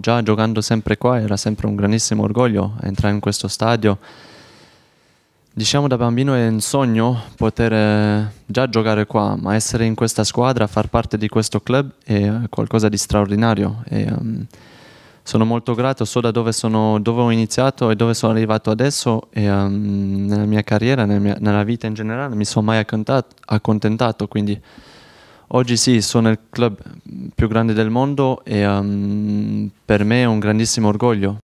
già giocando sempre qua era sempre un grandissimo orgoglio entrare in questo stadio. Diciamo da bambino è un sogno poter eh, già giocare qua, ma essere in questa squadra, far parte di questo club è qualcosa di straordinario. E, um, sono molto grato, so da dove, sono, dove, ho iniziato e dove sono arrivato adesso e um, nella mia carriera, nella, mia, nella, vita in generale, mi sono mai accontentato quindi Oggi sì, sono il club più grande del mondo e um, per me è un grandissimo orgoglio.